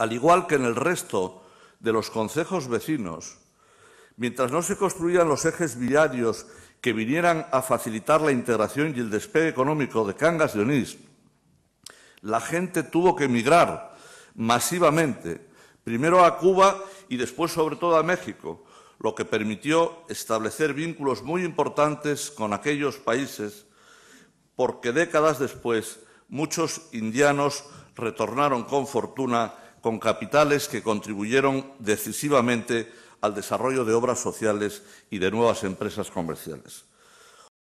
al igual que en el resto de los concejos vecinos, mientras no se construían los ejes viarios que vinieran a facilitar la integración y el despegue económico de Cangas de Onís, la gente tuvo que emigrar masivamente, primero a Cuba y después sobre todo a México, lo que permitió establecer vínculos muy importantes con aquellos países, porque décadas después muchos indianos retornaron con fortuna con capitales que contribuyeron decisivamente al desarrollo de obras sociales y de nuevas empresas comerciales.